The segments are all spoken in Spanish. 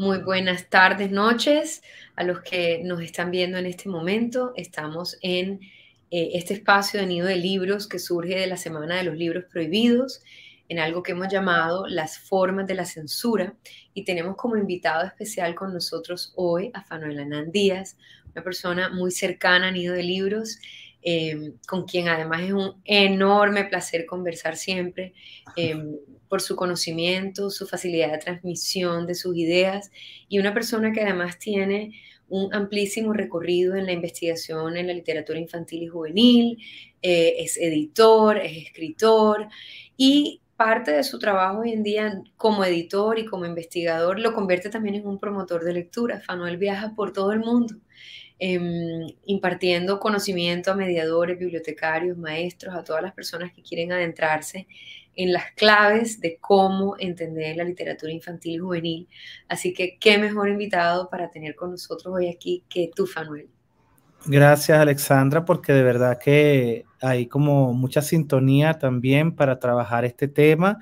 Muy buenas tardes, noches a los que nos están viendo en este momento. Estamos en eh, este espacio de nido de libros que surge de la Semana de los Libros Prohibidos, en algo que hemos llamado las formas de la censura. Y tenemos como invitado especial con nosotros hoy a Fanuela Anán una persona muy cercana a Nido de Libros Em, con quien además es un enorme placer conversar siempre, em, por su conocimiento, su facilidad de transmisión de sus ideas y una persona que además tiene un amplísimo recorrido en la investigación en la literatura infantil y juvenil, eh, es editor, es escritor y parte de su trabajo hoy en día como editor y como investigador lo convierte también en un promotor de lectura. Fanuel viaja por todo el mundo Em, impartiendo conocimiento a mediadores, bibliotecarios, maestros, a todas las personas que quieren adentrarse en las claves de cómo entender la literatura infantil y juvenil. Así que qué mejor invitado para tener con nosotros hoy aquí que tú, Fanuel. Gracias, Alexandra, porque de verdad que hay como mucha sintonía también para trabajar este tema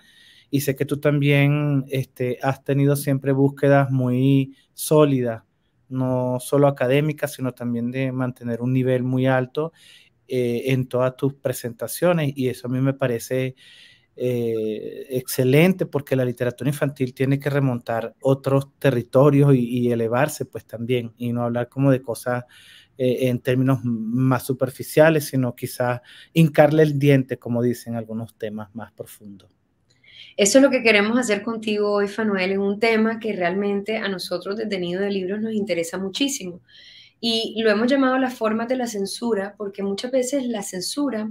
y sé que tú también este, has tenido siempre búsquedas muy sólidas no solo académica, sino también de mantener un nivel muy alto eh, en todas tus presentaciones y eso a mí me parece eh, excelente porque la literatura infantil tiene que remontar otros territorios y, elevarse pues también y no hablar como de cosas eh, en términos más superficiales, sino quizás hincarle el diente, como dicen algunos temas más profundos. Eso es lo que queremos hacer contigo hoy, Fanuel, en un tema que realmente a nosotros detenidos de Libros nos interesa muchísimo. Y lo hemos llamado las formas de la censura porque muchas veces la censura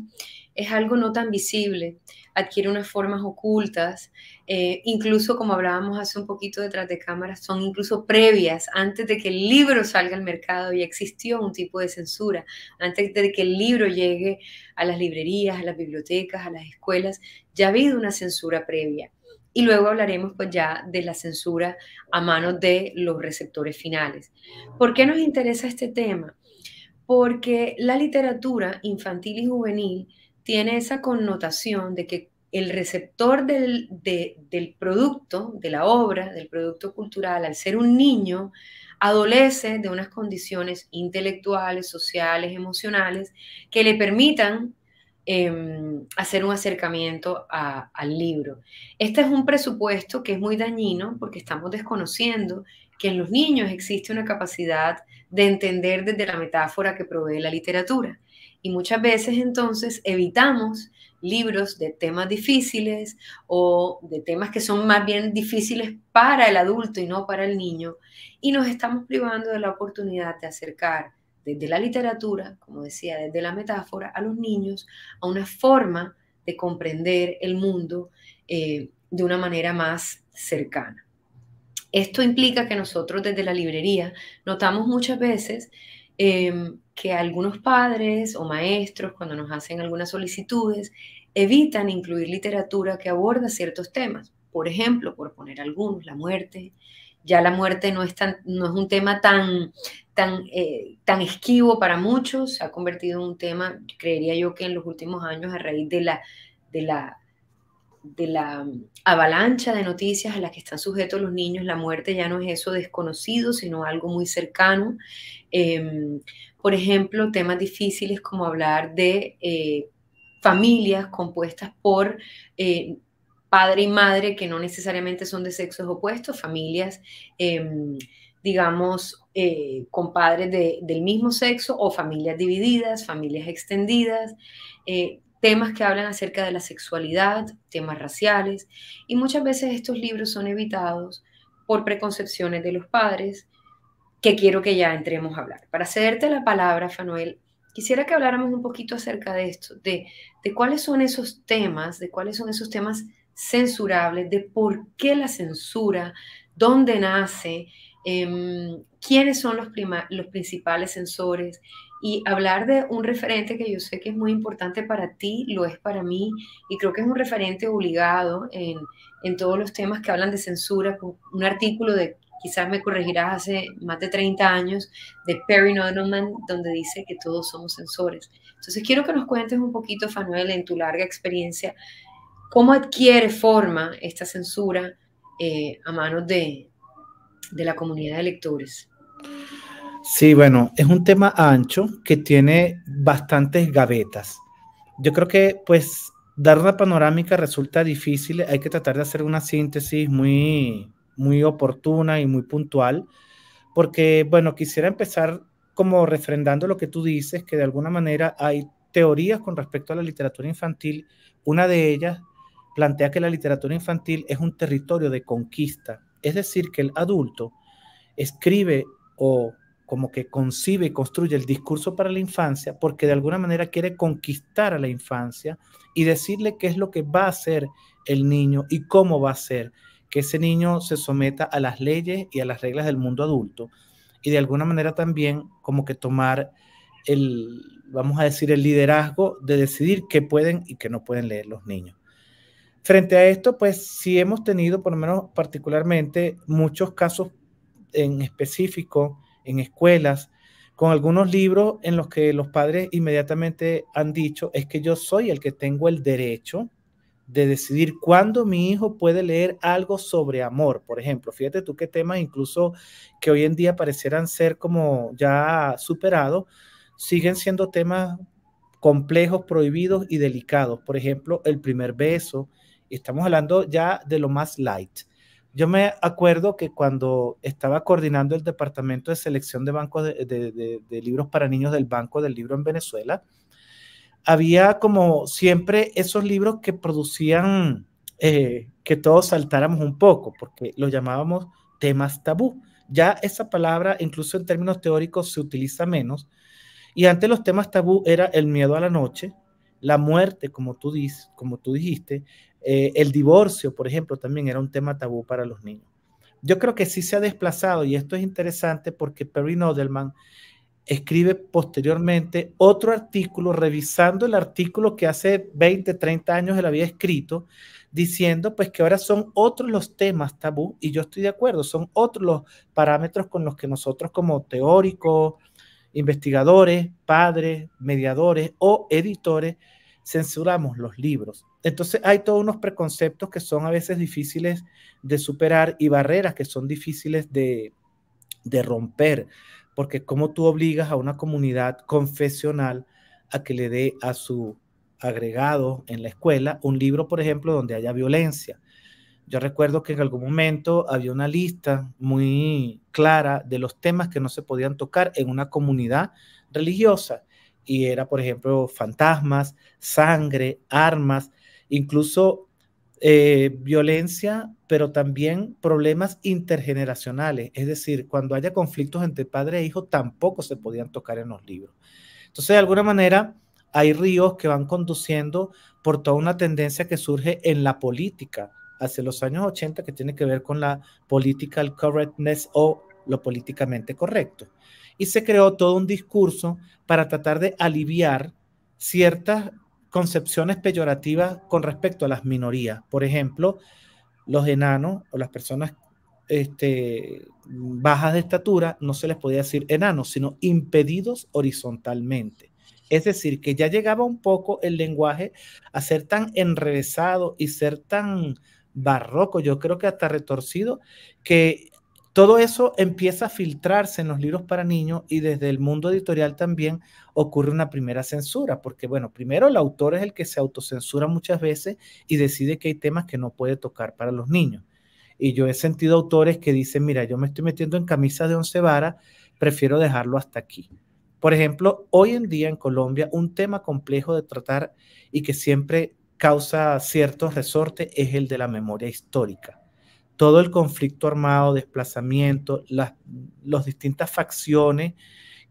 es algo no tan visible, adquiere unas formas ocultas, eh, incluso como hablábamos hace un poquito detrás de cámaras, son incluso previas, antes de que el libro salga al mercado y existió un tipo de censura, antes de que el libro llegue a las librerías, a las bibliotecas, a las escuelas, ya ha habido una censura previa. Y luego hablaremos pues ya de la censura a manos de los receptores finales. ¿Por qué nos interesa este tema? Porque la literatura infantil y juvenil tiene esa connotación de que el receptor del, producto, de la obra, del producto cultural, al ser un niño, adolece de unas condiciones intelectuales, sociales, emocionales, que le permitan em, hacer un acercamiento al libro. Este es un presupuesto que es muy dañino porque estamos desconociendo que en los niños existe una capacidad de entender desde la metáfora que provee la literatura. Y muchas veces entonces evitamos libros de temas difíciles o de temas que son más bien difíciles para el adulto y no para el niño. Y nos estamos privando de la oportunidad de acercar desde la literatura, como decía, desde la metáfora, a los niños a una forma de comprender el mundo eh, de una manera más cercana. Esto implica que nosotros desde la librería notamos muchas veces em, que algunos padres o maestros, cuando nos hacen algunas solicitudes, evitan incluir literatura que aborda ciertos temas. Por ejemplo, por poner algunos, la muerte. Ya la muerte no es, tan, no es un tema tan, tan, eh, tan esquivo para muchos, se ha convertido en un tema, creería yo que en los últimos años, a raíz de la, de la, de la avalancha de noticias a las que están sujetos los niños, la muerte ya no es eso desconocido, sino algo muy cercano. Em, por ejemplo, temas difíciles como hablar de eh, familias compuestas por eh, padre y madre que no necesariamente son de sexos opuestos, familias, em, digamos, eh, con padres del mismo sexo o familias divididas, familias extendidas, temas que hablan acerca de la sexualidad, temas raciales, y muchas veces estos libros son evitados por preconcepciones de los padres, que quiero que ya entremos a hablar. Para cederte la palabra, Fanuel, quisiera que habláramos un poquito acerca de esto, de, de cuáles son esos temas, de cuáles son esos temas censurables, de por qué la censura, dónde nace, em, quiénes son los, principales censores y hablar de un referente que yo sé que es muy importante para ti, lo es para mí, y creo que es un referente obligado en, en todos los temas que hablan de censura, un artículo de quizás me corregirás hace más de 30 años, de Perry Norman, donde dice que todos somos sensores. Entonces quiero que nos cuentes un poquito, Fanuel, en tu larga experiencia, cómo adquiere forma esta censura eh, a manos de, de la comunidad de lectores. Sí, bueno, es un tema ancho que tiene bastantes gavetas. Yo creo que pues dar una panorámica resulta difícil, hay que tratar de hacer una síntesis muy, muy oportuna y muy puntual, porque, bueno, quisiera empezar como refrendando lo que tú dices, que de alguna manera hay teorías con respecto a la literatura infantil. Una de ellas plantea que la literatura infantil es un territorio de conquista, es decir, que el adulto escribe o como que concibe y construye el discurso para la infancia porque de alguna manera quiere conquistar a la infancia y decirle qué es lo que va a ser el niño y cómo va a ser que ese niño se someta a las leyes y a las reglas del mundo adulto y de alguna manera también como que tomar el, vamos a decir, el liderazgo de decidir qué pueden y qué no pueden leer los niños. Frente a esto, pues si hemos tenido, por lo menos particularmente, muchos casos en específico en escuelas, con algunos libros en los que los padres inmediatamente han dicho, es que yo soy el que tengo el derecho de decidir cuándo mi hijo puede leer algo sobre amor, por ejemplo. Fíjate tú qué temas incluso que hoy en día parecieran ser como ya superados, siguen siendo temas complejos, prohibidos y delicados. Por ejemplo, el primer beso, estamos hablando ya de lo más light. Yo me acuerdo que cuando estaba coordinando el departamento de selección de bancos de libros para niños del Banco del Libro en Venezuela, había como siempre esos libros que producían eh, que todos saltáramos un poco, porque los llamábamos temas tabú. Ya esa palabra, incluso en términos teóricos, se utiliza menos. Y antes los temas tabú era el miedo a la noche, la muerte, como tú, dices, como tú dijiste, eh, el divorcio, por ejemplo, también era un tema tabú para los niños. Yo creo que sí se ha desplazado y esto es interesante porque Perry Nodelman escribe posteriormente otro artículo revisando el artículo que hace 20, 30 años él había escrito, diciendo pues que ahora son otros los temas tabú y yo estoy de acuerdo, son otros los parámetros con los que nosotros como teóricos, investigadores, padres, mediadores o editores censuramos los libros. Entonces hay todos unos preconceptos que son a veces difíciles de superar y barreras que son difíciles de, de romper porque cómo tú obligas a una comunidad confesional a que le dé a su agregado en la escuela un libro, por ejemplo, donde haya violencia. Yo recuerdo que en algún momento había una lista muy clara de los temas que no se podían tocar en una comunidad religiosa y era, por ejemplo, fantasmas, sangre, armas, incluso eh, violencia, pero también problemas intergeneracionales. Es decir, cuando haya conflictos entre padre e hijo, tampoco se podían tocar en los libros. Entonces, de alguna manera, hay ríos que van conduciendo por toda una tendencia que surge en la política hacia los años 80 que tiene que ver con la political correctness o lo políticamente correcto. Y se creó todo un discurso para tratar de aliviar ciertas concepciones peyorativas con respecto a las minorías. Por ejemplo, los enanos o las personas este, bajas de estatura no se les podía decir enanos, sino impedidos horizontalmente. Es decir, que ya llegaba un poco el lenguaje a ser tan enrevesado y ser tan barroco, yo creo que hasta retorcido, que todo eso empieza a filtrarse en los libros para niños y desde el mundo editorial también ocurre una primera censura, porque bueno, primero el autor es el que se autocensura muchas veces y decide que hay temas que no puede tocar para los niños. Y yo he sentido autores que dicen, mira, yo me estoy metiendo en camisa de once varas, prefiero dejarlo hasta aquí. Por ejemplo, hoy en día en Colombia un tema complejo de tratar y que siempre causa cierto resorte es el de la memoria histórica. Todo el conflicto armado, desplazamiento, las, las distintas facciones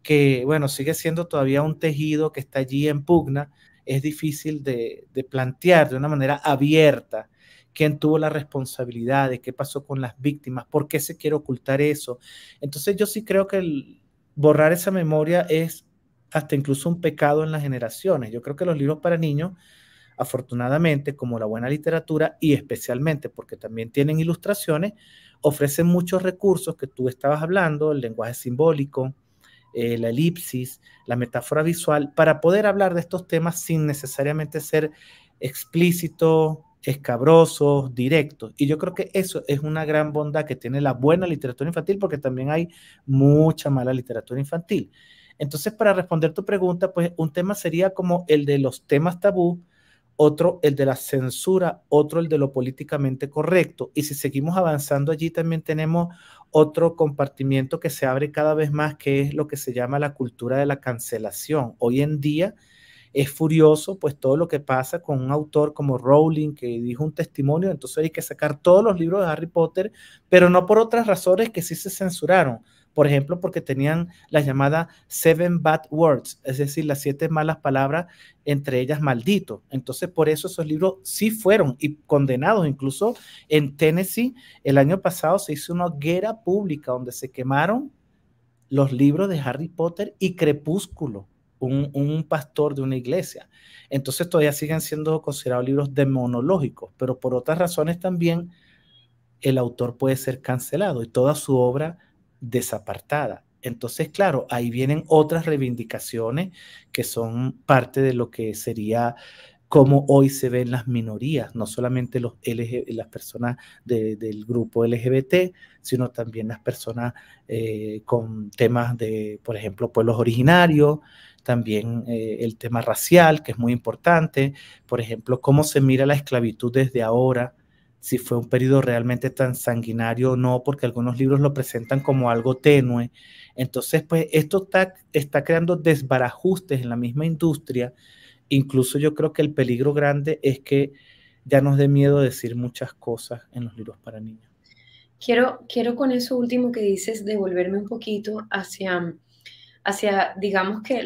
que, bueno, sigue siendo todavía un tejido que está allí en pugna, es difícil de, plantear de una manera abierta quién tuvo la responsabilidad, de qué pasó con las víctimas, por qué se quiere ocultar eso. Entonces yo sí creo que borrar esa memoria es hasta incluso un pecado en las generaciones. Yo creo que los libros para niños, afortunadamente, como la buena literatura y especialmente porque también tienen ilustraciones, ofrecen muchos recursos que tú estabas hablando, el lenguaje simbólico, eh, la elipsis, la metáfora visual, para poder hablar de estos temas sin necesariamente ser explícito, escabroso, directo. Y yo creo que eso es una gran bondad que tiene la buena literatura infantil, porque también hay mucha mala literatura infantil. Entonces, para responder tu pregunta, pues un tema sería como el de los temas tabú, otro el de la censura, otro el de lo políticamente correcto. Y si seguimos avanzando allí, también tenemos otro compartimiento que se abre cada vez más, que es lo que se llama la cultura de la cancelación. Hoy en día es furioso, pues todo lo que pasa con un autor como Rowling, que dijo un testimonio, entonces hay que sacar todos los libros de Harry Potter, pero no por otras razones que sí se censuraron, por ejemplo, porque tenían la llamada seven bad words, es decir, las siete malas palabras, entre ellas maldito. Entonces, por eso esos libros sí fueron y condenados. Incluso en Tennessee, el año pasado se hizo una hoguera pública donde se quemaron los libros de Harry Potter y Crepúsculo. Un, un, pastor de una iglesia. Entonces todavía siguen siendo considerados libros demonológicos, pero por otras razones también el autor puede ser cancelado y toda su obra desapartada. Entonces, claro, ahí vienen otras reivindicaciones que son parte de lo que sería cómo hoy se ven las minorías, no solamente los las personas del grupo LGBT, sino también las personas eh, con temas de, por ejemplo, pueblos originarios, también eh, el tema racial, que es muy importante, por ejemplo, cómo se mira la esclavitud desde ahora, si fue un periodo realmente tan sanguinario o no, porque algunos libros lo presentan como algo tenue. Entonces, pues esto está, está creando desbarajustes en la misma industria. Incluso yo creo que el peligro grande es que ya nos dé miedo decir muchas cosas en los libros para niños. Quiero, quiero con eso último que dices devolverme un poquito hacia, hacia digamos que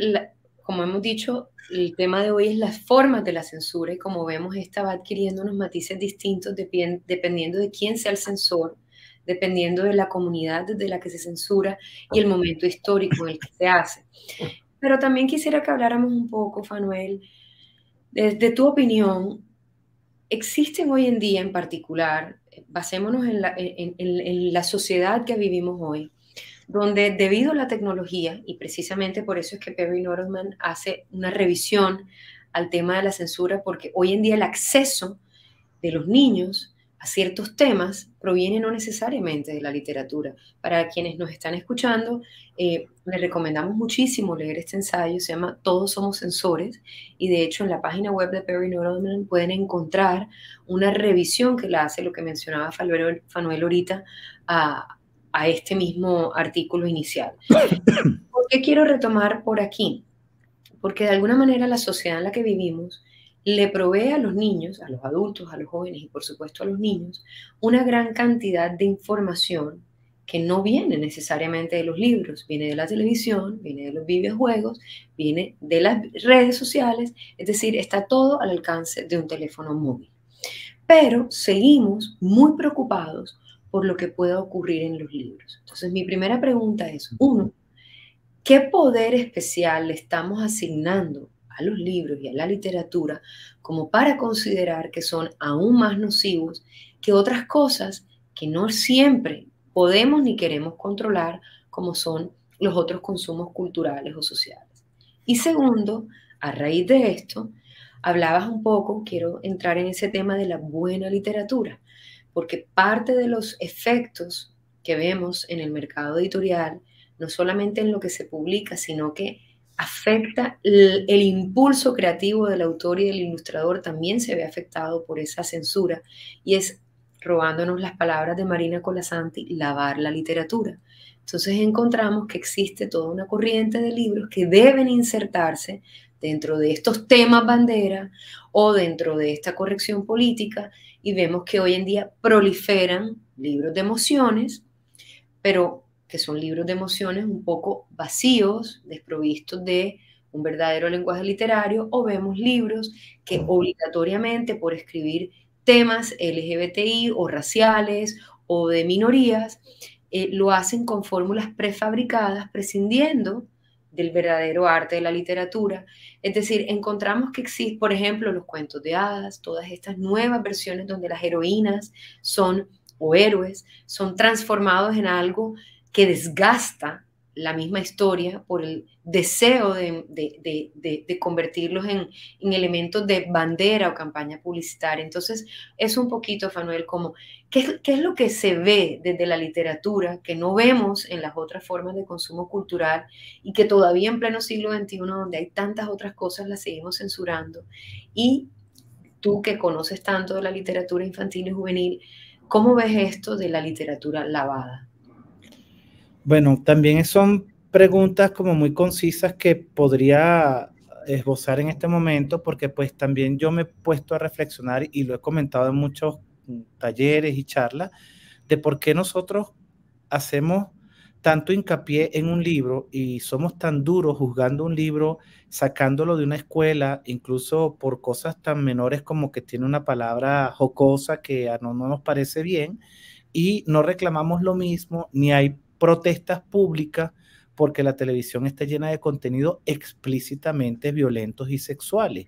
como hemos dicho, el tema de hoy es las formas de la censura y como vemos, esta va adquiriendo unos matices distintos dependiendo de quién sea el censor, dependiendo de la comunidad desde la que se censura y el momento histórico en el que se hace. Pero también quisiera que habláramos un poco, Fanuel, desde tu opinión, existen hoy en día en particular, basémonos en la, en la sociedad que vivimos hoy, donde debido a la tecnología, y precisamente por eso es que Perry Norman hace una revisión al tema de la censura, porque hoy en día el acceso de los niños a ciertos temas proviene no necesariamente de la literatura. Para quienes nos están escuchando, eh, les recomendamos muchísimo leer este ensayo, se llama Todos somos Censores, y de hecho en la página web de Perry Norman pueden encontrar una revisión que la hace, lo que mencionaba Fanuel, ahorita, a, a este mismo artículo inicial. ¿Por quiero retomar por aquí? Porque de alguna manera la sociedad en la que vivimos le provee a los niños, a los adultos, a los jóvenes y por supuesto a los niños, una gran cantidad de información que no viene necesariamente de los libros, viene de la televisión, viene de los videojuegos, viene de las redes sociales, es decir, está todo al alcance de un teléfono móvil. Pero seguimos muy preocupados por lo que pueda ocurrir en los libros. Entonces, mi primera pregunta es, uno, ¿qué poder especial le estamos asignando a los libros y a la literatura como para considerar que son aún más nocivos que otras cosas que no siempre podemos ni queremos controlar, como son los otros consumos culturales o sociales? Y segundo, a raíz de esto, hablabas un poco, quiero entrar en ese tema de la buena literatura porque parte de los efectos que vemos en el mercado editorial, no solamente en lo que se publica, sino que afecta el, impulso creativo del autor y del ilustrador también se ve afectado por esa censura y es robándonos las palabras de Marina Colasanti, lavar la literatura. Entonces encontramos que existe toda una corriente de libros que deben insertarse dentro de estos temas bandera o dentro de esta corrección política y vemos que hoy en día proliferan libros de emociones, pero que son libros de emociones un poco vacíos, desprovistos de un verdadero lenguaje literario, o vemos libros que obligatoriamente por escribir temas LGBTI o raciales o de minorías, eh, lo hacen con fórmulas prefabricadas, prescindiendo del verdadero arte de la literatura. Es decir, encontramos que existen, por ejemplo, los cuentos de hadas, todas estas nuevas versiones donde las heroínas son o héroes son transformados en algo que desgasta la misma historia, por el deseo de, convertirlos en, elementos de bandera o campaña publicitaria. Entonces, es un poquito, Fanuel, como, ¿qué, ¿qué, es lo que se ve desde la literatura que no vemos en las otras formas de consumo cultural y que todavía en pleno siglo XXI, donde hay tantas otras cosas, las seguimos censurando? Y tú que conoces tanto de la literatura infantil y juvenil, ¿cómo ves esto de la literatura lavada? Bueno, también son preguntas como muy concisas que podría esbozar en este momento porque pues también yo me he puesto a reflexionar y lo he comentado en muchos talleres y charlas de por qué nosotros hacemos tanto hincapié en un libro y somos tan duros juzgando un libro, sacándolo de una escuela, incluso por cosas tan menores como que tiene una palabra jocosa que a no nos parece bien, y no reclamamos lo mismo, ni hay protestas públicas porque la televisión está llena de contenido explícitamente violentos y sexuales.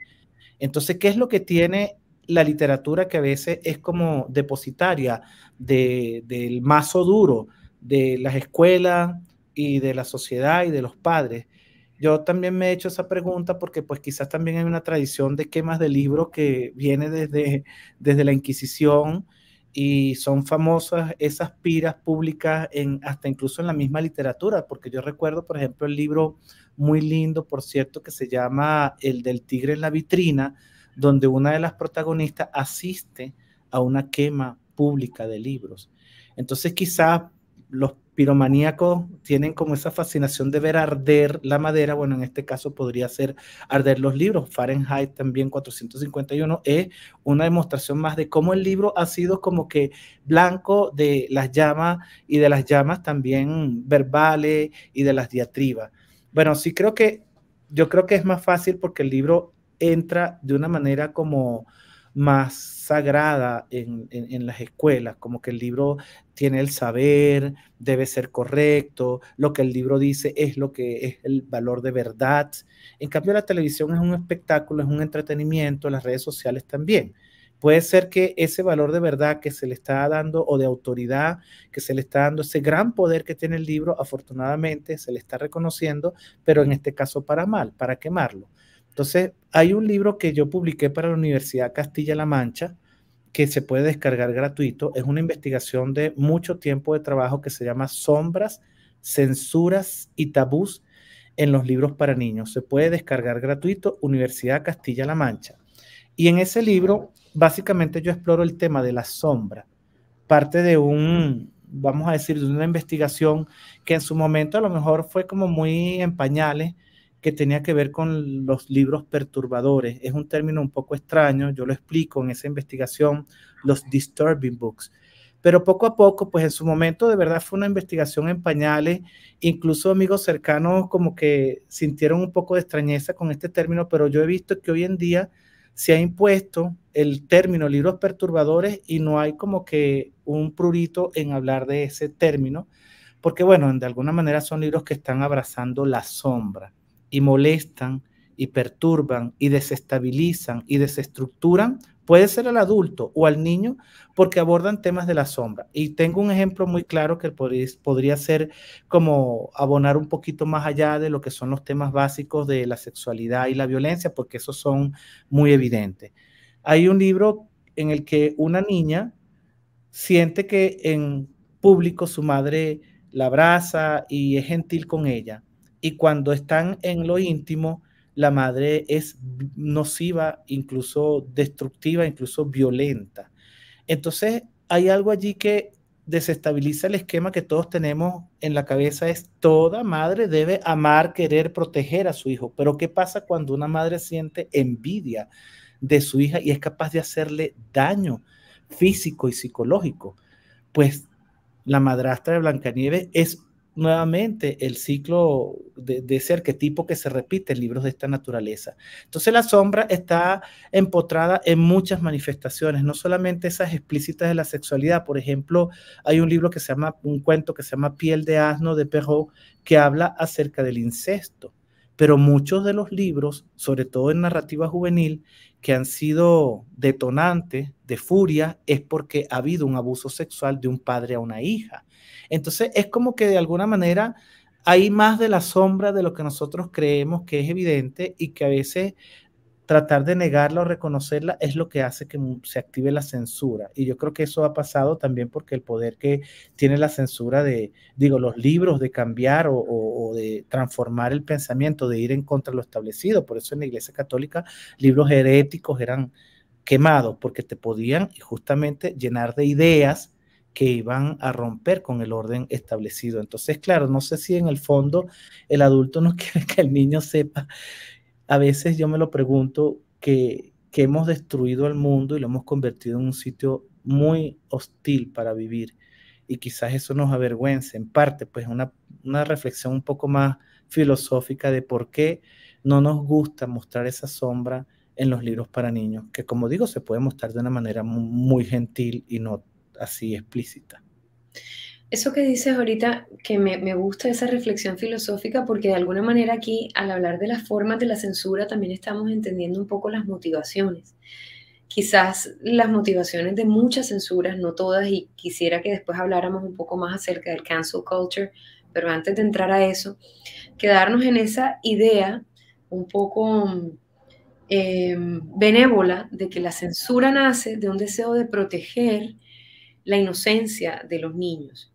Entonces, ¿qué es lo que tiene la literatura que a veces es como depositaria del mazo duro de las escuelas y de la sociedad y de los padres? Yo también me he hecho esa pregunta porque pues quizás también hay una tradición de quemas de libros que viene desde, desde la Inquisición y son famosas esas piras públicas en, hasta incluso en la misma literatura, porque yo recuerdo, por ejemplo, el libro muy lindo, por cierto, que se llama El del tigre en la vitrina, donde una de las protagonistas asiste a una quema pública de libros. Entonces quizás los piromaníacos tienen como esa fascinación de ver arder la madera, bueno, en este caso podría ser arder los libros. Fahrenheit también 451 es una demostración más de cómo el libro ha sido como que blanco de las llamas y de las llamas también verbales y de las diatribas. Bueno, sí creo que yo creo que es más fácil porque el libro entra de una manera como más sagrada en, las escuelas, como que el libro tiene el saber, debe ser correcto, lo que el libro dice es lo que es el valor de verdad. En cambio, la televisión es un espectáculo, es un entretenimiento, las redes sociales también. Puede ser que ese valor de verdad que se le está dando o de autoridad que se le está dando, ese gran poder que tiene el libro, afortunadamente se le está reconociendo, pero en este caso para mal, para quemarlo. Entonces, hay un libro que yo publiqué para la Universidad Castilla-La Mancha que se puede descargar gratuito. Es una investigación de mucho tiempo de trabajo que se llama Sombras, Censuras y Tabús en los libros para niños. Se puede descargar gratuito, Universidad Castilla-La Mancha. Y en ese libro, básicamente yo exploro el tema de la sombra, parte de un, vamos a decir, de una investigación que en su momento a lo mejor fue como muy en pañales, que tenía que ver con los libros perturbadores. Es un término un poco extraño, yo lo explico en esa investigación, los disturbing books. Pero poco a poco, pues en su momento de verdad fue una investigación en pañales, incluso amigos cercanos como que sintieron un poco de extrañeza con este término, pero yo he visto que hoy en día se ha impuesto el término libros perturbadores y no hay como que un prurito en hablar de ese término, porque bueno, de alguna manera son libros que están abrazando la sombra y molestan y perturban y desestabilizan y desestructuran, puede ser al adulto o al niño, porque abordan temas de la sombra. Y tengo un ejemplo muy claro que podría ser como abonar un poquito más allá de lo que son los temas básicos de la sexualidad y la violencia, porque esos son muy evidentes. Hay un libro en el que una niña siente que en público su madre la abraza y es gentil con ella y cuando están en lo íntimo, la madre es nociva, incluso destructiva, incluso violenta. Entonces, hay algo allí que desestabiliza el esquema que todos tenemos en la cabeza, es toda madre debe amar, querer, proteger a su hijo. Pero ¿qué pasa cuando una madre siente envidia de su hija y es capaz de hacerle daño físico y psicológico? Pues la madrastra de Blancanieves es nuevamente el ciclo de, ese arquetipo que se repite en libros de esta naturaleza. Entonces la sombra está empotrada en muchas manifestaciones, no solamente esas explícitas de la sexualidad. Por ejemplo, hay un libro que se llama, un cuento que se llama Piel de asno de Perrault, que habla acerca del incesto. Pero muchos de los libros, sobre todo en narrativa juvenil, que han sido detonantes de furia es porque ha habido un abuso sexual de un padre a una hija entonces es como que de alguna manera hay más de la sombra de lo que nosotros creemos que es evidente y que a veces tratar de negarla o reconocerla es lo que hace que se active la censura. Y yo creo que eso ha pasado también porque el poder que tiene la censura de, digo, los libros, de cambiar o, de transformar el pensamiento, de ir en contra de lo establecido. Por eso en la Iglesia Católica libros heréticos eran quemados porque te podían justamente llenar de ideas que iban a romper con el orden establecido. Entonces, claro, no sé si en el fondo el adulto no quiere que el niño sepa. A veces yo me lo pregunto que, hemos destruido el mundo y lo hemos convertido en un sitio muy hostil para vivir. Y quizás eso nos avergüence, en parte, pues una, una reflexión un poco más filosófica de por qué no nos gusta mostrar esa sombra en los libros para niños, que como digo, se puede mostrar de una manera muy, muy gentil y no así explícita. Eso que dices ahorita, que me, gusta esa reflexión filosófica, porque de alguna manera aquí, al hablar de las formas de la censura, también estamos entendiendo un poco las motivaciones. Quizás las motivaciones de muchas censuras, no todas, y quisiera que después habláramos un poco más acerca del cancel culture, pero antes de entrar a eso, quedarnos en esa idea un poco eh, benévola de que la censura nace de un deseo de proteger la inocencia de los niños.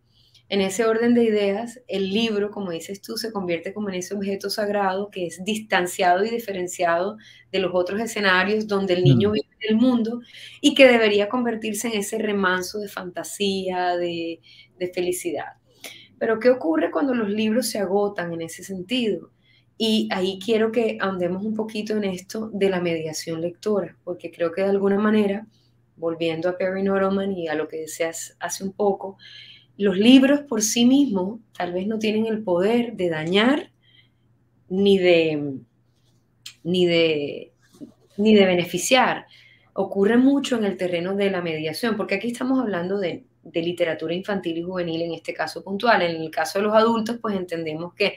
En ese orden de ideas, el libro, como dices tú, se convierte como en ese objeto sagrado que es distanciado y diferenciado de los otros escenarios donde el niño mm. vive en el mundo y que debería convertirse en ese remanso de fantasía, de, de felicidad. Pero ¿qué ocurre cuando los libros se agotan en ese sentido? Y ahí quiero que andemos un poquito en esto de la mediación lectora, porque creo que de alguna manera volviendo a Perry Norman y a lo que decías hace un poco, los libros por sí mismos tal vez no tienen el poder de dañar ni de, ni de, ni de beneficiar. Ocurre mucho en el terreno de la mediación, porque aquí estamos hablando de, literatura infantil y juvenil en este caso puntual. En el caso de los adultos, pues entendemos que,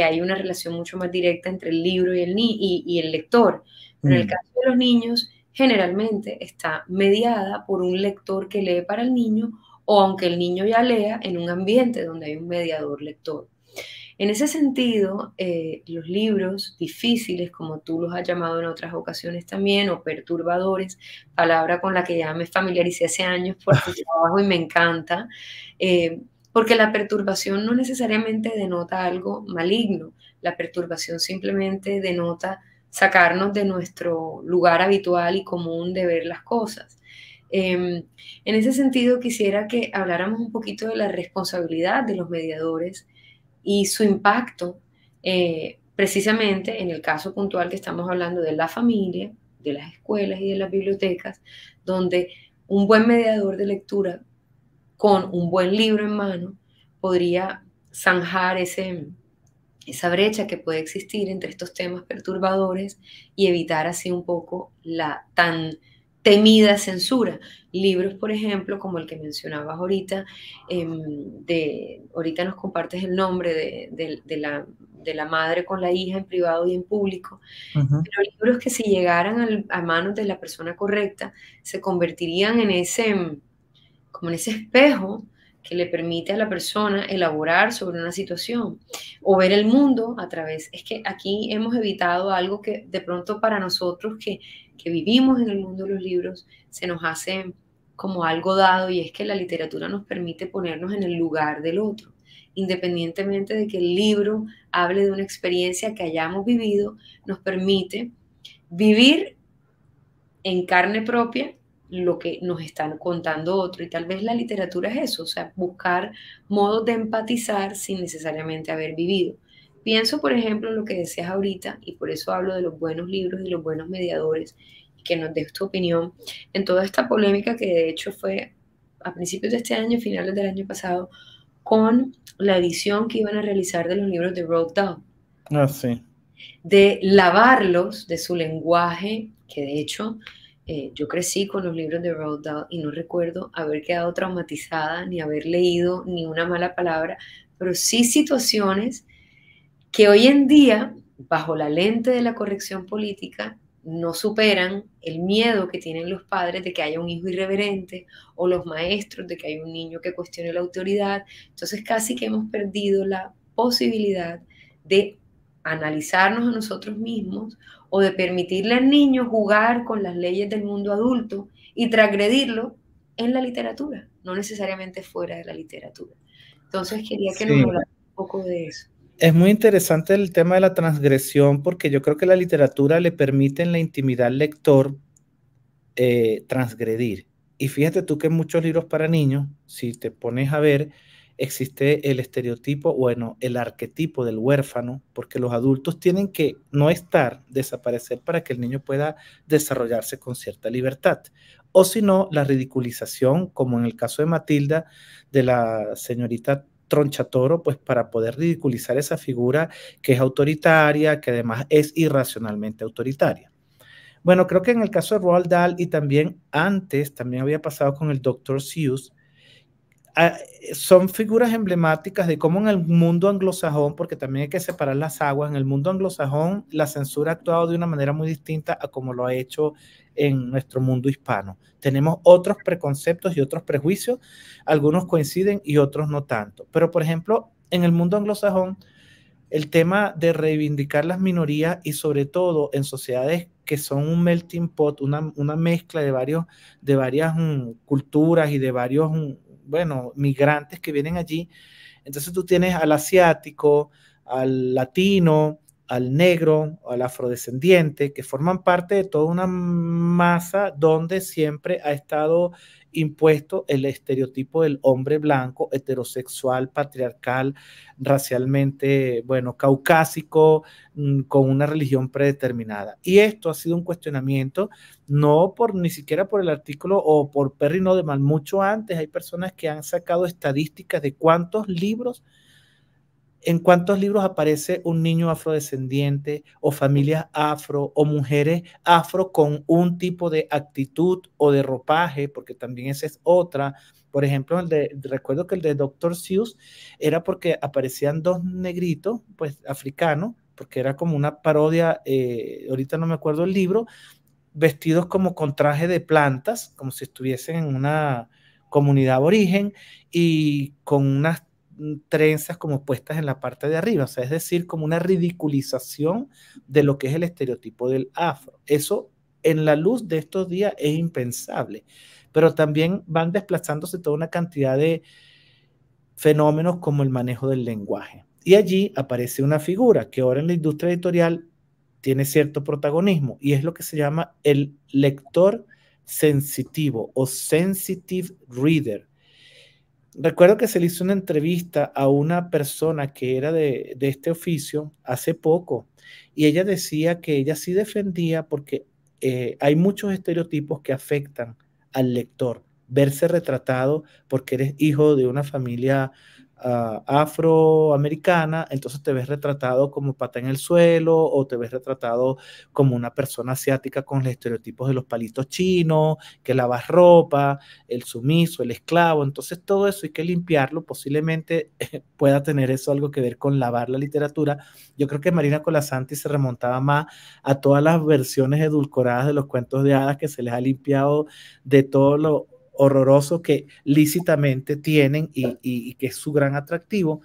hay una relación mucho más directa entre el libro y el, y, el lector. Pero en el mm. caso de los niños, generalmente está mediada por un lector que lee para el niño o aunque el niño ya lea en un ambiente donde hay un mediador lector. En ese sentido, eh, los libros difíciles, como tú los has llamado en otras ocasiones también, o perturbadores, palabra con la que ya me familiaricé hace años por tu trabajo y me encanta, eh, porque la perturbación no necesariamente denota algo maligno, la perturbación simplemente denota sacarnos de nuestro lugar habitual y común de ver las cosas. Em, en ese sentido, quisiera que habláramos un poquito de la responsabilidad de los mediadores y su impacto eh, precisamente en el caso puntual que estamos hablando de la familia, de las escuelas y de las bibliotecas, donde un buen mediador de lectura con un buen libro en mano podría zanjar ese, esa brecha que puede existir entre estos temas perturbadores y evitar así un poco la tan temida censura. Libros, por ejemplo, como el que mencionabas ahorita, em, de, ahorita nos compartes el nombre de, de, la, madre con la hija en privado y en público, libros que si llegaran a manos de la persona correcta, se convertirían en ese, como en ese espejo que le permite a la persona elaborar sobre una situación o ver el mundo a través. Es que aquí hemos evitado algo que de pronto para nosotros que, vivimos en el mundo de los libros se nos hace como algo dado y es que la literatura nos permite ponernos en el lugar del otro, independientemente de que el libro hable de una experiencia que hayamos vivido, nos permite vivir en carne propia lo que nos están contando otro. Y tal vez la literatura es eso, o sea, buscar modos de empatizar sin necesariamente haber vivido. Pienso, por ejemplo, en lo que decías ahorita, y por eso hablo de los buenos libros y los buenos mediadores, que nos des tu opinión en toda esta polémica que de hecho fue a principios de este año, finales del año pasado, con la edición que iban a realizar de los libros de Road Dahl. Ah, sí. De lavarlos de su lenguaje, que de hecho eh, yo crecí con los libros de Roald y no recuerdo haber quedado traumatizada ni haber leído ni una mala palabra, pero sí situaciones que hoy en día, bajo la lente de la corrección política, no superan el miedo que tienen los padres de que haya un hijo irreverente o los maestros de que haya un niño que cuestione la autoridad. Entonces casi que hemos perdido la posibilidad de analizarnos a nosotros mismos o de permitirle al niño jugar con las leyes del mundo adulto y transgredirlo en la literatura, no necesariamente fuera de la literatura. Entonces quería que nos hablara un poco de eso. Es muy interesante el tema de la transgresión porque yo creo que la literatura le permite en la intimidad al lector eh, transgredir. Y fíjate tú que muchos libros para niños, si te pones a ver, existe el estereotipo, bueno, el arquetipo del huérfano, porque los adultos tienen que no estar, desaparecer para que el niño pueda desarrollarse con cierta libertad. O si no, la ridiculización, como en el caso de Matilda, de la señorita tronchatoro, pues para poder ridiculizar esa figura que es autoritaria, que además es irracionalmente autoritaria. Bueno, creo que en el caso de Roald Dahl y también antes, también había pasado con el Dr. Seuss, son figuras emblemáticas de cómo en el mundo anglosajón, porque también hay que separar las aguas, en el mundo anglosajón la censura ha actuado de una manera muy distinta a como lo ha hecho en nuestro mundo hispano. Tenemos otros preconceptos y otros prejuicios, algunos coinciden y otros no tanto. Pero, por ejemplo, en el mundo anglosajón, el tema de reivindicar las minorías y sobre todo en sociedades que son un melting pot, una, mezcla de, varios, de varias mm, culturas y de varios mm, bueno, migrantes que vienen allí. Entonces tú tienes al asiático, al latino, al negro, al afrodescendiente, que forman parte de toda una masa donde siempre ha estado impuesto el estereotipo del hombre blanco, heterosexual, patriarcal, racialmente, bueno, caucásico, mm, con una religión predeterminada. Y esto ha sido un cuestionamiento, no por ni siquiera por el artículo o por Perry Nodeman, mucho antes hay personas que han sacado estadísticas de cuántos libros ¿En cuántos libros aparece un niño afrodescendiente o familias afro o mujeres afro con un tipo de actitud o de ropaje? Porque también esa es otra. Por ejemplo, el recuerdo que el de Dr. Seuss era porque aparecían dos negritos, pues africanos, porque era como una parodia, eh, ahorita no me acuerdo el libro, vestidos como con traje de plantas, como si estuviesen en una comunidad aborigen y con unas Mm, trenzas como puestas en la parte de arriba, o sea, es decir, como una ridiculización de lo que es el estereotipo del afro. Eso en la luz de estos días es impensable, pero también van desplazándose toda una cantidad de fenómenos como el manejo del lenguaje. Y allí aparece una figura que ahora en la industria editorial tiene cierto protagonismo y es lo que se llama el lector sensitivo o sensitive reader Recuerdo que se le hizo una entrevista a una persona que era de, este oficio hace poco y ella decía que ella sí defendía porque eh, hay muchos estereotipos que afectan al lector, verse retratado porque eres hijo de una familia Ah, afroamericana, entonces te ves retratado como pata en el suelo o te ves retratado como una persona asiática con los estereotipos de los palitos chinos, que lavas ropa, el sumiso, el esclavo, entonces todo eso hay que limpiarlo, posiblemente eh, pueda tener eso algo que ver con lavar la literatura. Yo creo que Marina Colasanti se remontaba más a todas las versiones edulcoradas de los cuentos de hadas que se les ha limpiado de todo lo horroroso que lícitamente tienen y, que es su gran atractivo,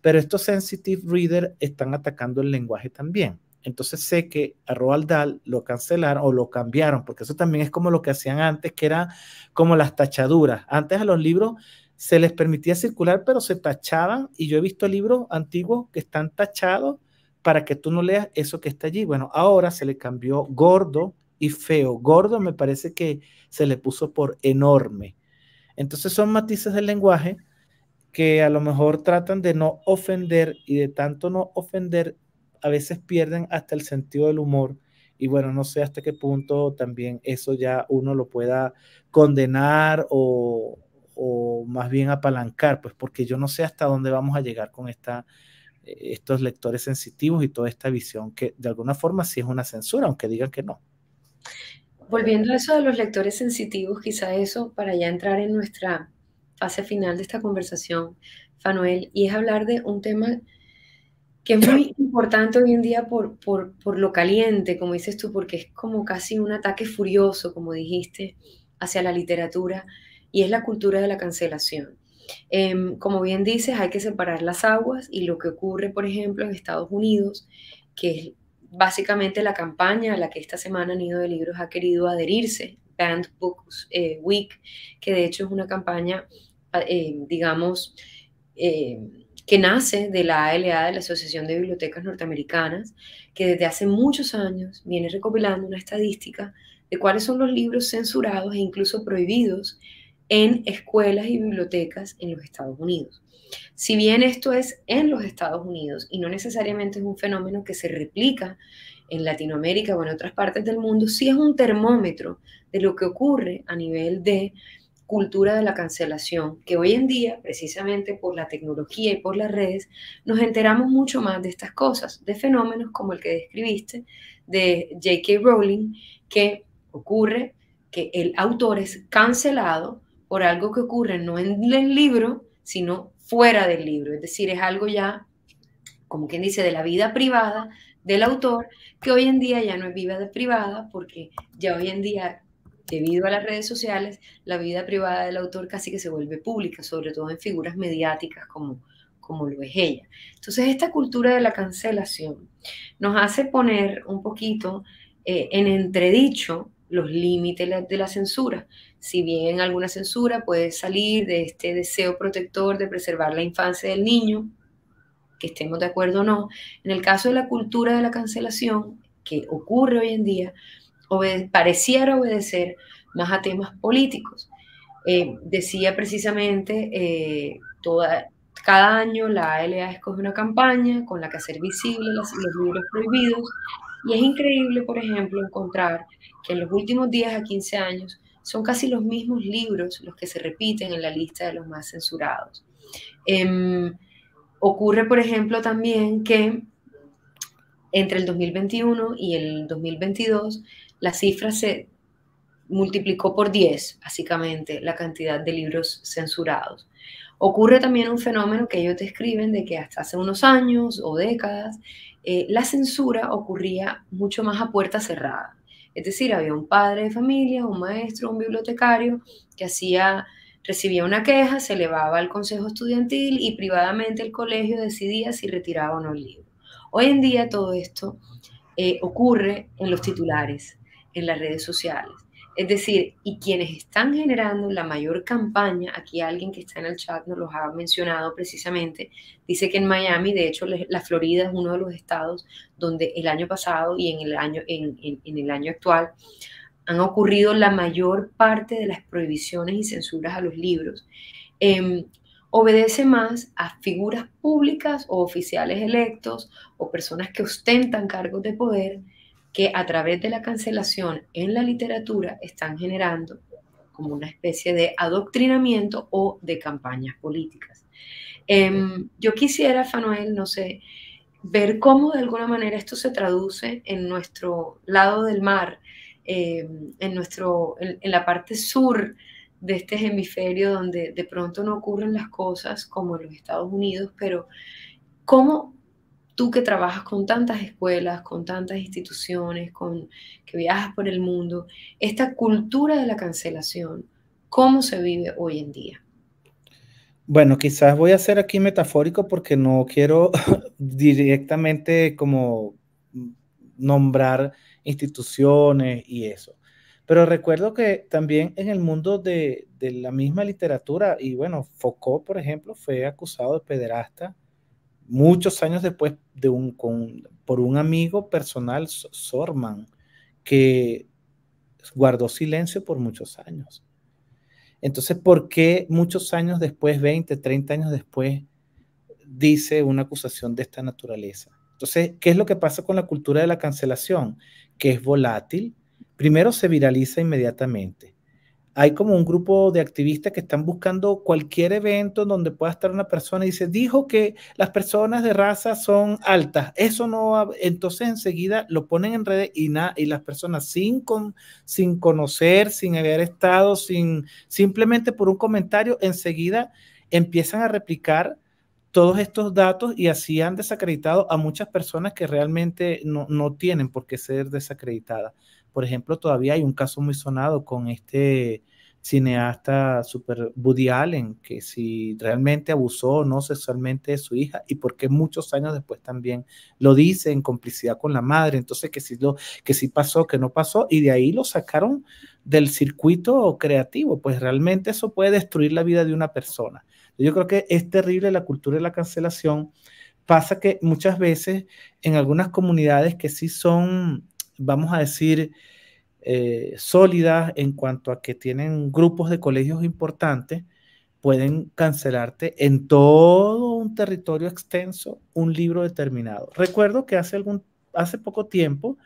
pero estos sensitive readers están atacando el lenguaje también. Entonces sé que a Roald Dahl lo cancelaron o lo cambiaron, porque eso también es como lo que hacían antes, que era como las tachaduras. Antes a los libros se les permitía circular, pero se tachaban, y yo he visto libros antiguos que están tachados para que tú no leas eso que está allí. Bueno, ahora se le cambió gordo, y feo. Gordo me parece que se le puso por enorme. Entonces son matices del lenguaje que a lo mejor tratan de no ofender y de tanto no ofender a veces pierden hasta el sentido del humor y bueno, no sé hasta qué punto también eso ya uno lo pueda condenar o, más bien apalancar, pues porque yo no sé hasta dónde vamos a llegar con esta, eh, estos lectores sensitivos y toda esta visión que de alguna forma sí es una censura, aunque digan que no. Volviendo a eso de los lectores sensitivos, quizá eso para ya entrar en nuestra fase final de esta conversación, Fanuel, y es hablar de un tema que es muy importante hoy en día por, por, lo caliente, como dices tú, porque es como casi un ataque furioso, como dijiste, hacia la literatura, y es la cultura de la cancelación. Em, como bien dices, hay que separar las aguas y lo que ocurre, por ejemplo, en Estados Unidos, que es básicamente la campaña a la que esta semana Nido de Libros ha querido adherirse, Band Books eh, Week, que de hecho es una campaña, eh, digamos, eh, que nace de la ALA, de la Asociación de Bibliotecas Norteamericanas, que desde hace muchos años viene recopilando una estadística de cuáles son los libros censurados e incluso prohibidos en escuelas y bibliotecas en los Estados Unidos. Si bien esto es en los Estados Unidos y no necesariamente es un fenómeno que se replica en Latinoamérica o en otras partes del mundo, sí es un termómetro de lo que ocurre a nivel de cultura de la cancelación, que hoy en día, precisamente por la tecnología y por las redes, nos enteramos mucho más de estas cosas, de fenómenos como el que describiste de J.K. Rowling, que ocurre que el autor es cancelado por algo que ocurre no en el libro, sino fuera del libro. Es decir, es algo ya, como quien dice, de la vida privada del autor, que hoy en día ya no es vida privada, porque ya hoy en día, debido a las redes sociales, la vida privada del autor casi que se vuelve pública, sobre todo en figuras mediáticas como, como lo es ella. Entonces, esta cultura de la cancelación nos hace poner un poquito eh, en entredicho los límites de la censura. Si bien alguna censura puede salir de este deseo protector de preservar la infancia del niño, que estemos de acuerdo o no, en el caso de la cultura de la cancelación, que ocurre hoy en día, pareciera obedecer más a temas políticos. Eh, decía precisamente, eh, cada año la ALA escoge una campaña con la que hacer visibles los libros prohibidos y es increíble, por ejemplo, encontrar que en los últimos 10 a 15 años son casi los mismos libros los que se repiten en la lista de los más censurados. Em, ocurre, por ejemplo, también que entre el 2021 y el 2022 la cifra se multiplicó por 10, básicamente, la cantidad de libros censurados. Ocurre también un fenómeno que ellos describen de que hasta hace unos años o décadas eh, la censura ocurría mucho más a puerta cerrada. Es decir, había un padre de familia, un maestro, un bibliotecario que hacía, recibía una queja, se elevaba al consejo estudiantil y privadamente el colegio decidía si retiraba o no el libro. Hoy en día todo esto eh, ocurre en los titulares, en las redes sociales. Es decir, y quienes están generando la mayor campaña, aquí alguien que está en el chat nos los ha mencionado precisamente, dice que en Miami, de hecho, la Florida es uno de los estados donde el año pasado y en el año, en, el año actual han ocurrido la mayor parte de las prohibiciones y censuras a los libros. Em, obedece más a figuras públicas o oficiales electos o personas que ostentan cargos de poder que a través de la cancelación en la literatura están generando como una especie de adoctrinamiento o de campañas políticas. Em, yo quisiera, Fanuel, no sé, ver cómo de alguna manera esto se traduce en nuestro lado del mar, em, en, nuestro, en la parte sur de este hemisferio donde de pronto no ocurren las cosas como en los Estados Unidos, pero cómo tú que trabajas con tantas escuelas, con tantas instituciones, con que viajas por el mundo, esta cultura de la cancelación, ¿cómo se vive hoy en día? Bueno, quizás voy a ser aquí metafórico porque no quiero directamente como nombrar instituciones y eso. Pero recuerdo que también en el mundo de, de la misma literatura, y bueno, Foucault, por ejemplo, fue acusado de pederasta muchos años después de un, por un amigo personal, Sorman, que guardó silencio por muchos años. Entonces, ¿por qué muchos años después, 20, 30 años después, dice una acusación de esta naturaleza? Entonces, ¿qué es lo que pasa con la cultura de la cancelación? Que es volátil. Primero se viraliza inmediatamente hay como un grupo de activistas que están buscando cualquier evento donde pueda estar una persona y dice, dijo que las personas de raza son altas, eso no, entonces enseguida lo ponen en redes y, y las personas sin, sin conocer, sin haber estado, sin, simplemente por un comentario, enseguida empiezan a replicar todos estos datos y así han desacreditado a muchas personas que realmente no, no tienen por qué ser desacreditadas. Por ejemplo, todavía hay un caso muy sonado con este cineasta super Woody Allen, que si realmente abusó o no sexualmente de su hija y porque muchos años después también lo dice en complicidad con la madre, entonces que si lo que si pasó, que no pasó y de ahí lo sacaron del circuito creativo, pues realmente eso puede destruir la vida de una persona. Yo creo que es terrible la cultura de la cancelación. Pasa que muchas veces en algunas comunidades que sí son vamos a decir, eh, sólidas en cuanto a que tienen grupos de colegios importantes, pueden cancelarte en todo un territorio extenso un libro determinado. Recuerdo que hace, algún, hace poco tiempo,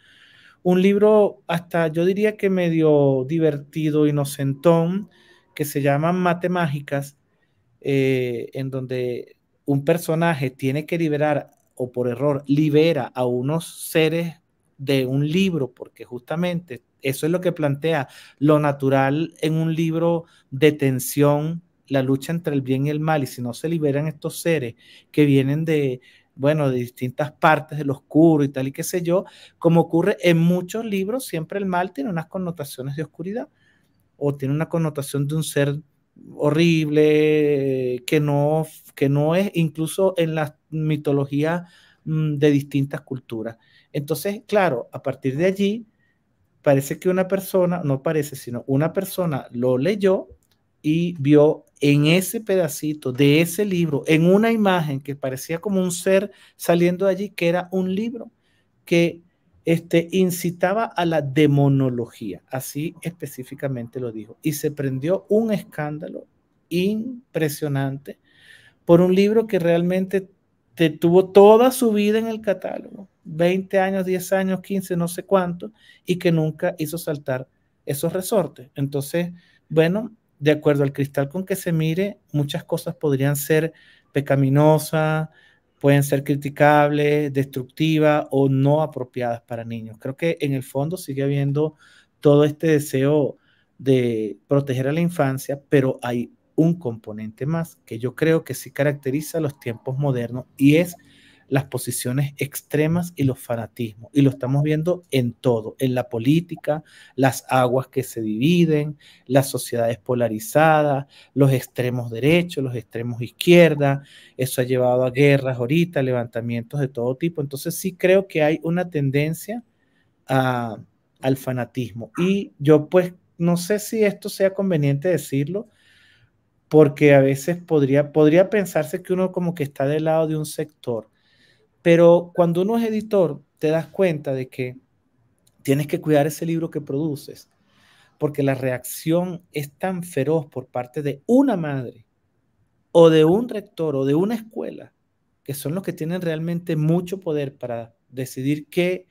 un libro hasta yo diría que medio divertido, inocentón, que se llama Matemáticas, eh, en donde un personaje tiene que liberar, o por error, libera a unos seres de un libro, porque justamente eso es lo que plantea lo natural en un libro de tensión, la lucha entre el bien y el mal, y si no se liberan estos seres que vienen de, bueno, de distintas partes del oscuro y tal y qué sé yo, como ocurre en muchos libros, siempre el mal tiene unas connotaciones de oscuridad o tiene una connotación de un ser horrible, que no, que no es incluso en las mitologías mm, de distintas culturas. Entonces, claro, a partir de allí, parece que una persona, no parece, sino una persona lo leyó y vio en ese pedacito de ese libro, en una imagen que parecía como un ser saliendo de allí, que era un libro que este, incitaba a la demonología, así específicamente lo dijo, y se prendió un escándalo impresionante por un libro que realmente te tuvo toda su vida en el catálogo 20 años, 10 años, 15, no sé cuánto, y que nunca hizo saltar esos resortes. Entonces, bueno, de acuerdo al cristal con que se mire, muchas cosas podrían ser pecaminosas, pueden ser criticables, destructivas o no apropiadas para niños. Creo que en el fondo sigue habiendo todo este deseo de proteger a la infancia, pero hay un componente más que yo creo que sí caracteriza los tiempos modernos y es las posiciones extremas y los fanatismos. Y lo estamos viendo en todo, en la política, las aguas que se dividen, las sociedades polarizadas, los extremos derechos, los extremos izquierda. Eso ha llevado a guerras ahorita, levantamientos de todo tipo. Entonces sí creo que hay una tendencia al fanatismo. Y yo pues no sé si esto sea conveniente decirlo porque a veces podría, podría pensarse que uno como que está del lado de un sector, pero cuando uno es editor, te das cuenta de que tienes que cuidar ese libro que produces, porque la reacción es tan feroz por parte de una madre o de un rector o de una escuela, que son los que tienen realmente mucho poder para decidir qué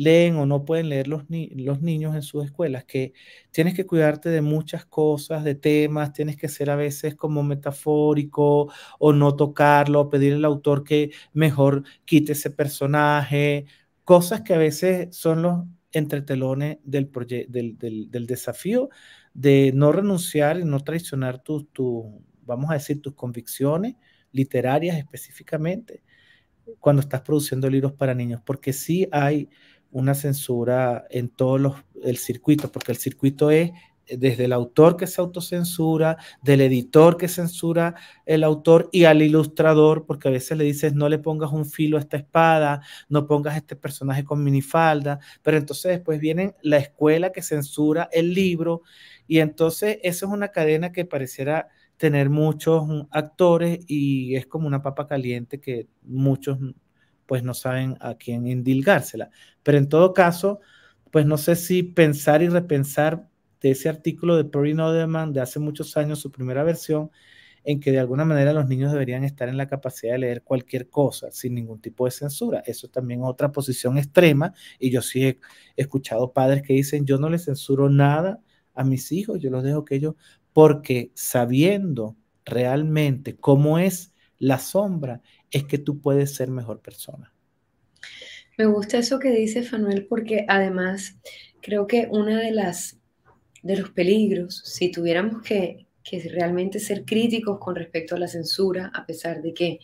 leen o no pueden leer los, los niños en sus escuelas, que tienes que cuidarte de muchas cosas, de temas, tienes que ser a veces como metafórico o no tocarlo, pedir al autor que mejor quite ese personaje, cosas que a veces son los entretelones del, del, desafío de no renunciar y no traicionar tus, vamos a decir, tus convicciones literarias específicamente cuando estás produciendo libros para niños, porque sí hay una censura en todos los, el circuito, porque el circuito es eh, desde el autor que se autocensura, del editor que censura el autor y al ilustrador, porque a veces le dices no le pongas un filo a esta espada, no pongas este personaje con minifalda, pero entonces después vienen la escuela que censura el libro y entonces eso es una cadena que pareciera tener muchos actores y es como una papa caliente que muchos pues no saben a quién indilgársela. Pero en todo caso, pues no sé si pensar y repensar de ese artículo de Perry Nodeman de hace muchos años, su primera versión, en que de alguna manera los niños deberían estar en la capacidad de leer cualquier cosa sin ningún tipo de censura. Eso es también otra posición extrema y yo sí he escuchado padres que dicen, yo no les censuro nada a mis hijos, yo los dejo que ellos, porque sabiendo realmente cómo es la sombra es que tú puedes ser mejor persona. Me gusta eso que dice Fanuel porque además creo que una de las de los peligros, si tuviéramos que, que realmente ser críticos con respecto a la censura, a pesar de que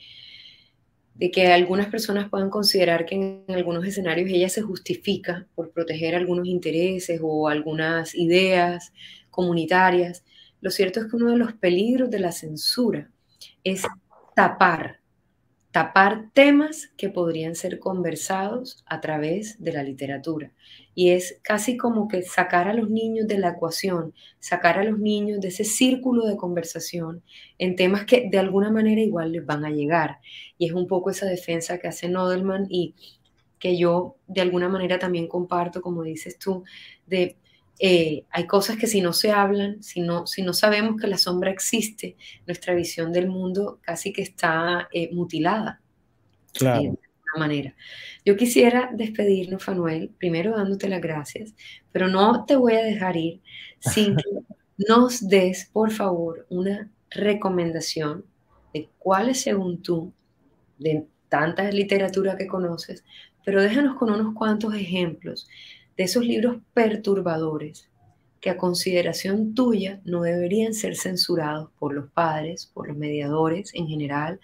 de que algunas personas puedan considerar que en algunos escenarios ella se justifica por proteger algunos intereses o algunas ideas comunitarias. Lo cierto es que uno de los peligros de la censura es tapar tapar temas que podrían ser conversados a través de la literatura. Y es casi como que sacar a los niños de la ecuación, sacar a los niños de ese círculo de conversación en temas que de alguna manera igual les van a llegar. Y es un poco esa defensa que hace Nodelman y que yo de alguna manera también comparto, como dices tú, de eh, hay cosas que si no se hablan, si no, si no sabemos que la sombra existe, nuestra visión del mundo casi que está eh, mutilada. Eh, claro. de alguna manera. Yo quisiera despedirnos, Fanuel, primero dándote las gracias, pero no te voy a dejar ir sin que nos des, por favor, una recomendación de cuáles, según tú, de tantas literatura que conoces, pero déjanos con unos cuantos ejemplos de esos libros perturbadores que a consideración tuya no deberían ser censurados por los padres, por los mediadores en general,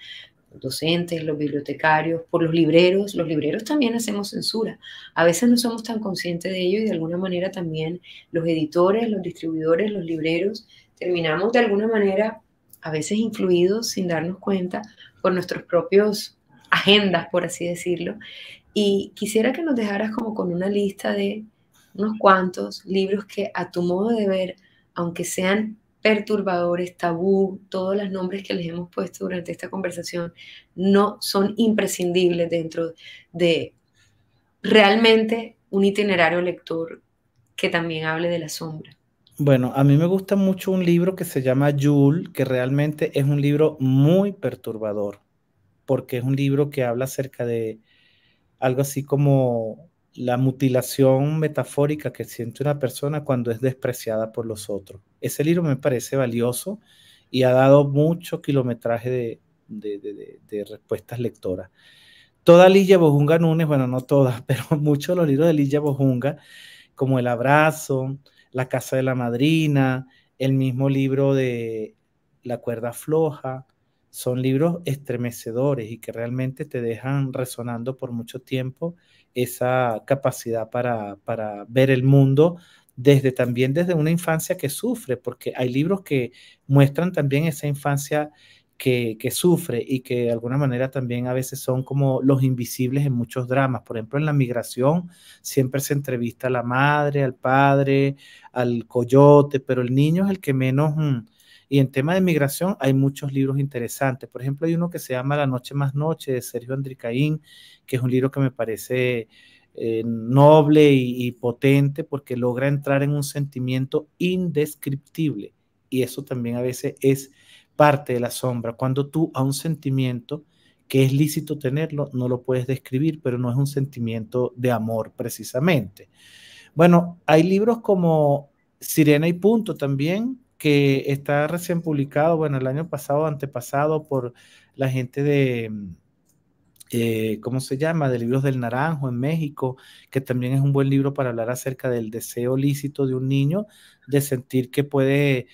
los docentes, los bibliotecarios, por los libreros. Los libreros también hacemos censura. A veces no somos tan conscientes de ello y de alguna manera también los editores, los distribuidores, los libreros, terminamos de alguna manera a veces influidos sin darnos cuenta por nuestros propios agendas, por así decirlo, y quisiera que nos dejaras como con una lista de unos cuantos libros que a tu modo de ver, aunque sean perturbadores, tabú, todos los nombres que les hemos puesto durante esta conversación, no son imprescindibles dentro de realmente un itinerario lector que también hable de la sombra. Bueno, a mí me gusta mucho un libro que se llama Yule, que realmente es un libro muy perturbador, porque es un libro que habla acerca de algo así como la mutilación metafórica que siente una persona cuando es despreciada por los otros. Ese libro me parece valioso y ha dado mucho kilometraje de, respuestas lectoras. Toda Lilla Bojunga Nunes, bueno, no todas, pero muchos de los libros de Lilla Bojunga, como El Abrazo, La Casa de la Madrina, el mismo libro de La Cuerda Floja, son libros estremecedores y que realmente te dejan resonando por mucho tiempo esa capacidad para, ver el mundo desde también desde una infancia que sufre, porque hay libros que muestran también esa infancia que, sufre y que de alguna manera también a veces son como los invisibles en muchos dramas. Por ejemplo, en la migración siempre se entrevista a la madre, al padre, al coyote, pero el niño es el que menos... Mm, y en tema de migración hay muchos libros interesantes. Por ejemplo, hay uno que se llama La Noche más Noche de Sergio Andricaín, que es un libro que me parece eh, noble y, y, potente porque logra entrar en un sentimiento indescriptible. Y eso también a veces es parte de la sombra. Cuando tú a un sentimiento que es lícito tenerlo, no lo puedes describir, pero no es un sentimiento de amor precisamente. Bueno, hay libros como Sirena y Punto también, que está recién publicado, bueno, el año pasado, antepasado, por la gente de, mm, eh, ¿cómo se llama? De Libros del Naranjo en México, que también es un buen libro para hablar acerca del deseo lícito de un niño de sentir que puede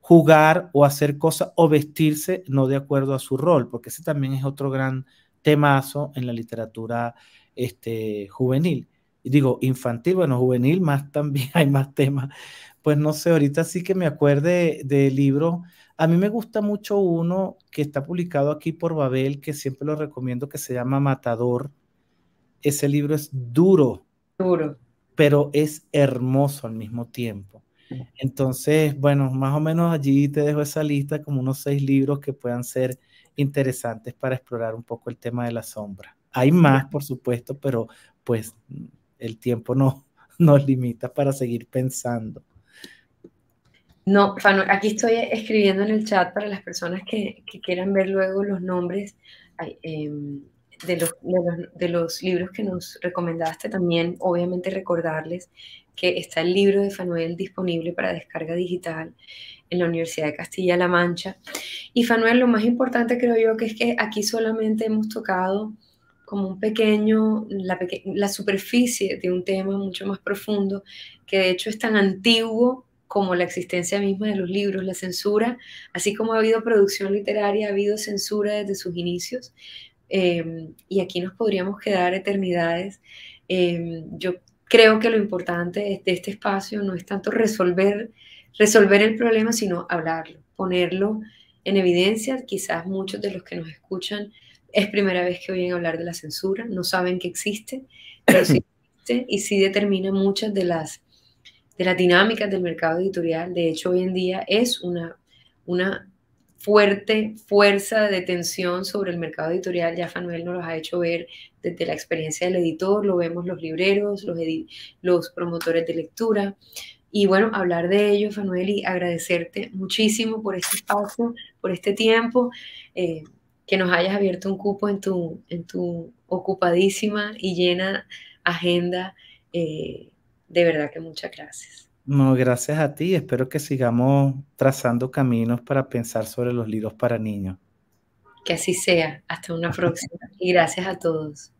jugar o hacer cosas o vestirse no de acuerdo a su rol, porque ese también es otro gran temazo en la literatura este, juvenil digo, infantil, bueno, juvenil, más también hay más temas. Pues no sé, ahorita sí que me acuerde de, de libros. A mí me gusta mucho uno que está publicado aquí por Babel, que siempre lo recomiendo, que se llama Matador. Ese libro es duro. Duro. Pero es hermoso al mismo tiempo. Entonces, bueno, más o menos allí te dejo esa lista, como unos seis libros que puedan ser interesantes para explorar un poco el tema de la sombra. Hay más, por supuesto, pero pues el tiempo no, nos limita para seguir pensando. No, Fano, aquí estoy escribiendo en el chat para las personas que, quieran ver luego los nombres em, de, los, de, los, libros que nos recomendaste. También, obviamente, recordarles que está el libro de Fanuel disponible para descarga digital en la Universidad de Castilla-La Mancha. Y Fanuel, lo más importante creo yo que es que aquí solamente hemos tocado como un pequeño, la, superficie de un tema mucho más profundo, que de hecho es tan antiguo como la existencia misma de los libros, la censura, así como ha habido producción literaria, ha habido censura desde sus inicios, em, y aquí nos podríamos quedar eternidades. Em, yo creo que lo importante este, de este espacio no es tanto resolver, resolver el problema, sino hablarlo, ponerlo en evidencia. Quizás muchos de los que nos escuchan es primera vez que oyen hablar de la censura, no saben que existe, pero sí existe y sí determina muchas de las, de las dinámicas del mercado editorial. De hecho, hoy en día es una, una fuerte fuerza de tensión sobre el mercado editorial. Ya Fanuel nos los ha hecho ver desde la experiencia del editor, lo vemos los libreros, los, promotores de lectura. Y bueno, hablar de ello, Fanuel, y agradecerte muchísimo por este espacio, por este tiempo. Eh, que nos hayas abierto un cupo en tu, en tu ocupadísima y llena agenda. Eh, de verdad que muchas gracias. No, gracias a ti. Espero que sigamos trazando caminos para pensar sobre los libros para niños. Que así sea. Hasta una próxima. y gracias a todos.